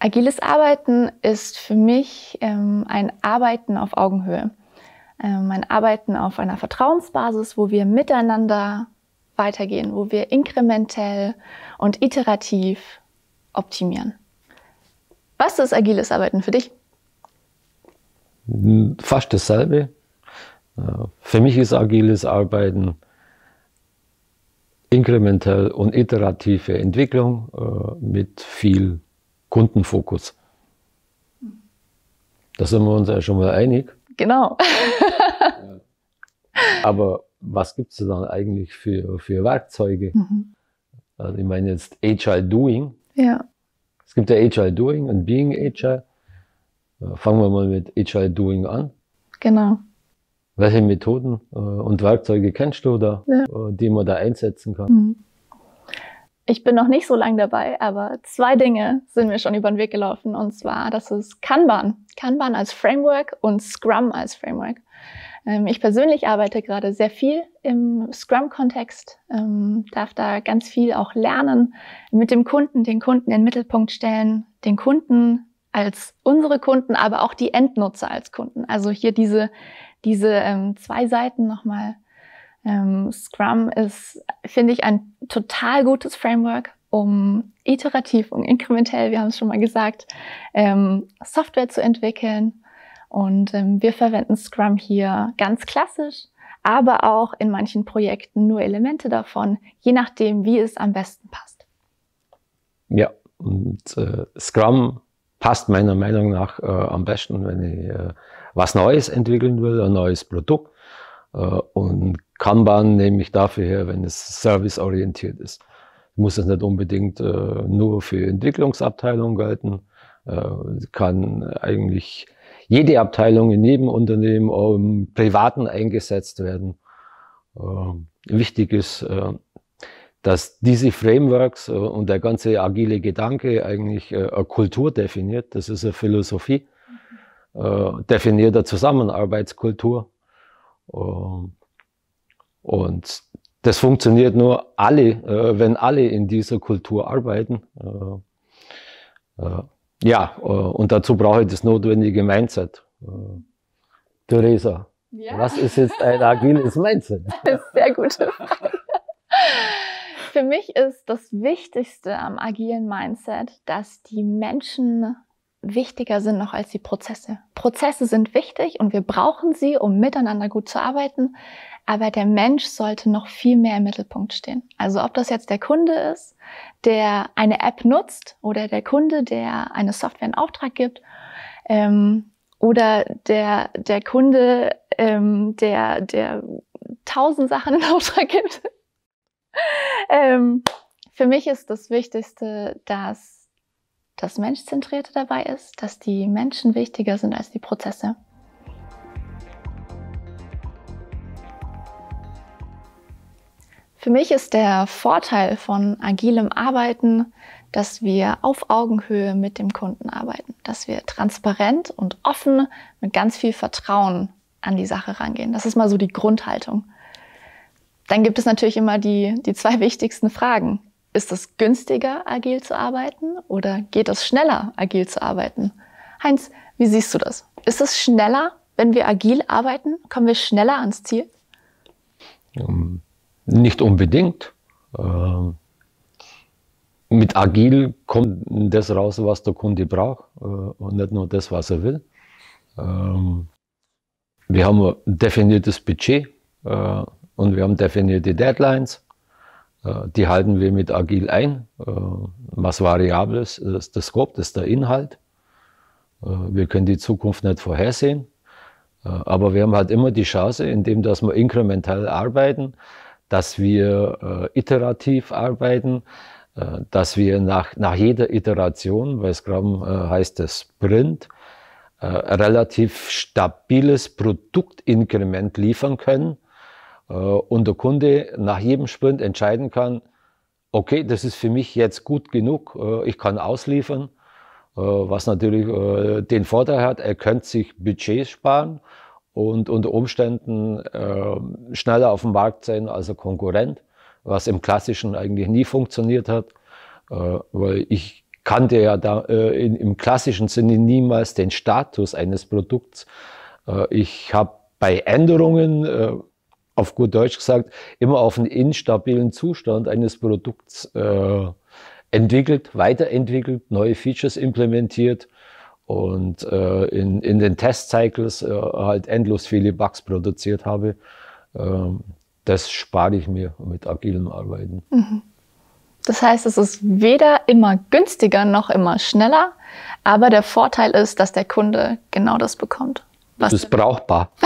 Agiles Arbeiten ist für mich ähm, ein Arbeiten auf Augenhöhe. Ähm, ein Arbeiten auf einer Vertrauensbasis, wo wir miteinander weitergehen, wo wir inkrementell und iterativ optimieren. Was ist agiles Arbeiten für dich? Fast dasselbe. Äh, für mich ist agiles Arbeiten inkrementell und iterative Entwicklung äh, mit viel Kundenfokus. Da sind wir uns ja schon mal einig. Genau. Aber was gibt es dann eigentlich für, für Werkzeuge? Mhm. Also ich meine jetzt Agile Doing. Ja. Es gibt ja Agile Doing und Being Agile. Äh, fangen wir mal mit Agile Doing an. Genau. Welche Methoden äh, und Werkzeuge kennst du da, ja. Äh, die man da einsetzen kann? Mhm ich bin noch nicht so lange dabei, aber zwei Dinge sind mir schon über den Weg gelaufen. Und zwar, das ist Kanban. Kanban als Framework und Scrum als Framework. Ähm, ich persönlich arbeite gerade sehr viel im Scrum-Kontext, ähm, darf da ganz viel auch lernen, mit dem Kunden, den Kunden in den Mittelpunkt stellen, den Kunden als unsere Kunden, aber auch die Endnutzer als Kunden. Also hier diese, diese ähm, zwei Seiten nochmal. Ähm, Scrum ist finde ich, ein total gutes Framework, um iterativ und inkrementell, wir haben es schon mal gesagt, ähm, Software zu entwickeln. Und ähm, wir verwenden Scrum hier ganz klassisch, aber auch in manchen Projekten nur Elemente davon, je nachdem, wie es am besten passt. Ja, und äh, Scrum passt meiner Meinung nach äh, am besten, wenn ich äh, was Neues entwickeln will, ein neues Produkt äh, und Kanban nehme ich dafür her, wenn es serviceorientiert ist. Muss es nicht unbedingt äh, nur für Entwicklungsabteilungen gelten. Äh, kann eigentlich jede Abteilung in jedem Unternehmen auch im Privaten eingesetzt werden. Wichtig ist, dass diese Frameworks und der ganze agile Gedanke eigentlich eine Kultur definiert. Das ist eine Philosophie, definiert eine Zusammenarbeitskultur äh, und das funktioniert nur alle, äh, wenn alle in dieser Kultur arbeiten. Äh, ja, und dazu brauche ich das notwendige Mindset. Theresa, ja. was ist jetzt ein agiles Mindset? Das ist sehr gute Frage. Für mich ist das Wichtigste am agilen Mindset, dass die Menschen wichtiger sind noch als die Prozesse. Prozesse sind wichtig und wir brauchen sie, um miteinander gut zu arbeiten, aber der Mensch sollte noch viel mehr im Mittelpunkt stehen. Also ob das jetzt der Kunde ist, der eine App nutzt oder der Kunde, der eine Software in Auftrag gibt ähm, oder der, der Kunde, ähm, der, der tausend Sachen in Auftrag gibt. ähm, für mich ist das Wichtigste, dass das Menschzentrierte dabei ist, dass die Menschen wichtiger sind als die Prozesse. Für mich ist der Vorteil von agilem Arbeiten, dass wir auf Augenhöhe mit dem Kunden arbeiten, dass wir transparent und offen mit ganz viel Vertrauen an die Sache rangehen. Das ist mal so die Grundhaltung. Dann gibt es natürlich immer die, die zwei wichtigsten Fragen. Ist es günstiger, agil zu arbeiten oder geht es schneller, agil zu arbeiten? Heinz, wie siehst du das? Ist es schneller, wenn wir agil arbeiten? Kommen wir schneller ans Ziel? Ähm, nicht unbedingt. Ähm, mit agil kommt das raus, was der Kunde braucht äh, und nicht nur das, was er will. Ähm, wir haben ein definiertes Budget äh, und wir haben definierte Deadlines. Äh, die halten wir mit agil ein. Äh, was Variables ist das Scope, das ist der Inhalt. Äh, wir können die Zukunft nicht vorhersehen. Aber wir haben halt immer die Chance, indem dass wir inkrementell arbeiten, dass wir äh, iterativ arbeiten, äh, dass wir nach, nach jeder Iteration, weil Scrum äh, heißt es Sprint, relativ stabiles Produktinkrement liefern können, äh, und der Kunde nach jedem Sprint entscheiden kann, okay, das ist für mich jetzt gut genug, äh, ich kann ausliefern, äh, was natürlich den Vorteil hat, er könnte sich Budgets sparen und unter Umständen schneller auf dem Markt sein als ein Konkurrent, was im klassischen eigentlich nie funktioniert hat, weil ich kannte ja da, im klassischen Sinne niemals den Status eines Produkts. ich habe bei Änderungen auf gut Deutsch gesagt, immer auf einen instabilen Zustand eines Produkts äh, entwickelt, weiterentwickelt, neue Features implementiert und äh, in, in den Test-Cycles äh, halt endlos viele Bugs produziert habe. Ähm, das spare ich mir mit agilem Arbeiten. Mhm. Das heißt, es ist weder immer günstiger noch immer schneller, aber der Vorteil ist, dass der Kunde genau das bekommt. Was das ist brauchbar.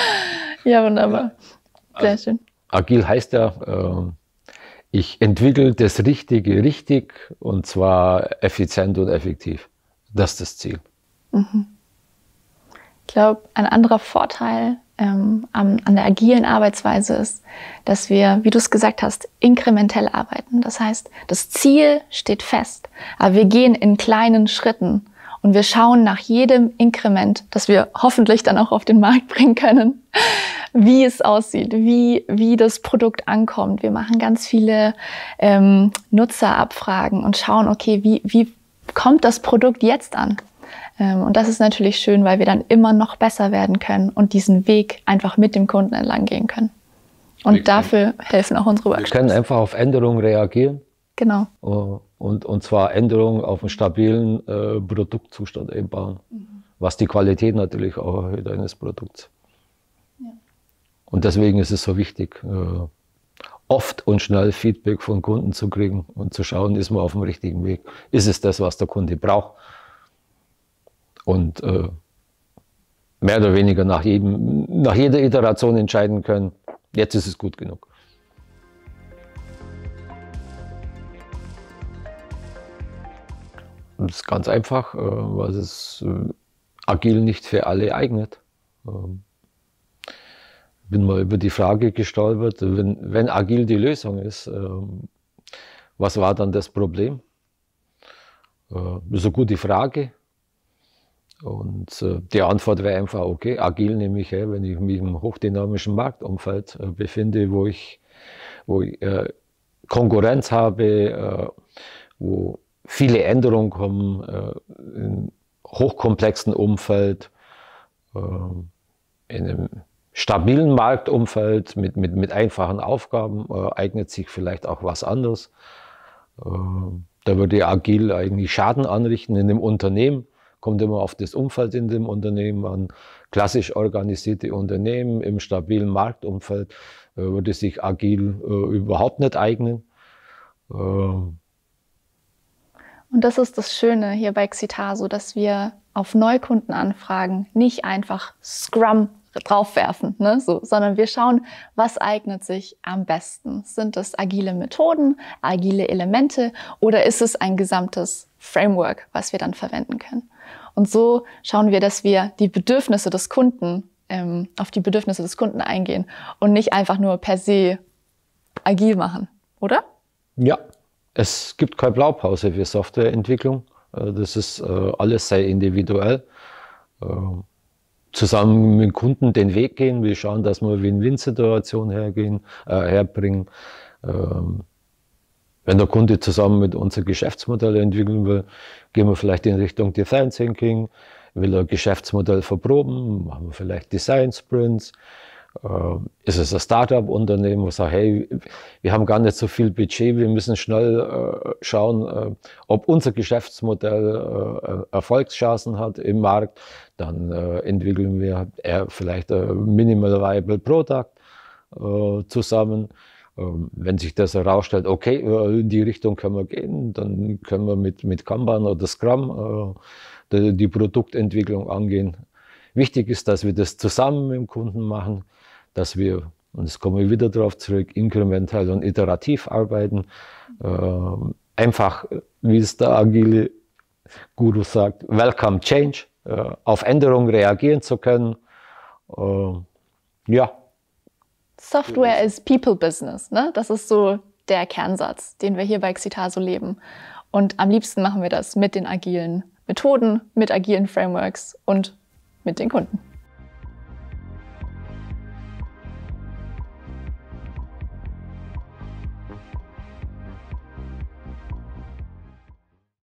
ja, wunderbar. Sehr also schön. Agil heißt ja, äh, ich entwickle das Richtige richtig und zwar effizient und effektiv. Das ist das Ziel. Mhm. Ich glaube, ein anderer Vorteil ähm, an, an der agilen Arbeitsweise ist, dass wir, wie du es gesagt hast, inkrementell arbeiten. Das heißt, das Ziel steht fest, aber wir gehen in kleinen Schritten und wir schauen nach jedem Inkrement, das wir hoffentlich dann auch auf den Markt bringen können, wie es aussieht, wie, wie das Produkt ankommt. Wir machen ganz viele ähm, Nutzerabfragen und schauen, okay, wie, wie kommt das Produkt jetzt an? Ähm, und das ist natürlich schön, weil wir dann immer noch besser werden können und diesen Weg einfach mit dem Kunden entlang gehen können. Und dafür helfen auch unsere Workshops. Wir können einfach auf Änderungen reagieren. Genau. Oh und, und zwar Änderungen auf einen stabilen äh, Produktzustand einbauen, mhm. was die Qualität natürlich auch erhöht eines Produkts. Ja. Und deswegen ist es so wichtig, äh, oft und schnell Feedback von Kunden zu kriegen und zu schauen, ist man auf dem richtigen Weg, ist es das, was der Kunde braucht. Und äh, mehr oder weniger nach, jedem, nach jeder Iteration entscheiden können, jetzt ist es gut genug. Das ist ganz einfach, äh, weil es äh, agil nicht für alle eignet. Bin ähm, mal über die Frage gestolpert, wenn, wenn agil die Lösung ist, ähm, was war dann das Problem? Äh, das ist eine gute Frage. Und die Antwort wäre einfach, okay, agil nehme ich her, wenn ich mich im hochdynamischen Marktumfeld befinde, wo ich, wo ich Konkurrenz habe, wo viele Änderungen kommen äh, im hochkomplexen Umfeld, äh, in einem stabilen Marktumfeld mit, mit, mit einfachen Aufgaben äh, eignet sich vielleicht auch was anderes. Ähm, da würde agil eigentlich Schaden anrichten in dem Unternehmen. Kommt immer auf das Umfeld in dem Unternehmen an. Klassisch organisierte Unternehmen im stabilen Marktumfeld äh, würde sich agil äh, überhaupt nicht eignen. Ähm, und das ist das Schöne hier bei Xitaso, dass wir auf Neukundenanfragen nicht einfach Scrum draufwerfen, ne? so, sondern wir schauen, was eignet sich am besten. Sind es agile Methoden, agile Elemente oder ist es ein gesamtes Framework, was wir dann verwenden können? Und so schauen wir, dass wir die Bedürfnisse des Kunden ähm, auf die Bedürfnisse des Kunden eingehen und nicht einfach nur per se agil machen, oder? Ja, es gibt keine Blaupause für Softwareentwicklung. Äh, das ist äh, alles sehr individuell. Äh, zusammen mit Kunden den Weg gehen. Wir schauen, dass wir Win-Win-Situation hergehen, äh, herbringen. Ähm, wenn der Kunde zusammen mit unser Geschäftsmodell entwickeln will, gehen wir vielleicht in Richtung Design Thinking. Will er Geschäftsmodell verproben, machen wir vielleicht Design Sprints. Äh, ist es ein Startup-Unternehmen, was sagt, hey, wir haben gar nicht so viel Budget, wir müssen schnell äh, schauen, äh, ob unser Geschäftsmodell äh, Erfolgschancen hat im Markt, dann äh, entwickeln wir eher vielleicht ein äh, Minimal Viable Product zusammen. Ähm, wenn sich das herausstellt, okay, in die Richtung können wir gehen, dann können wir mit, mit Kanban oder Scrum die, die Produktentwicklung angehen. Wichtig ist, dass wir das zusammen mit dem Kunden machen, dass wir, und jetzt komme ich wieder darauf zurück, inkremental und iterativ arbeiten. Ähm, einfach, wie es der agile Guru sagt, welcome change, äh, auf Änderungen reagieren zu können. Äh, ja. Software is people business, ne? Das ist so der Kernsatz, den wir hier bei Xitaso leben. Und am liebsten machen wir das mit den agilen Methoden, mit agilen Frameworks und mit den Kunden.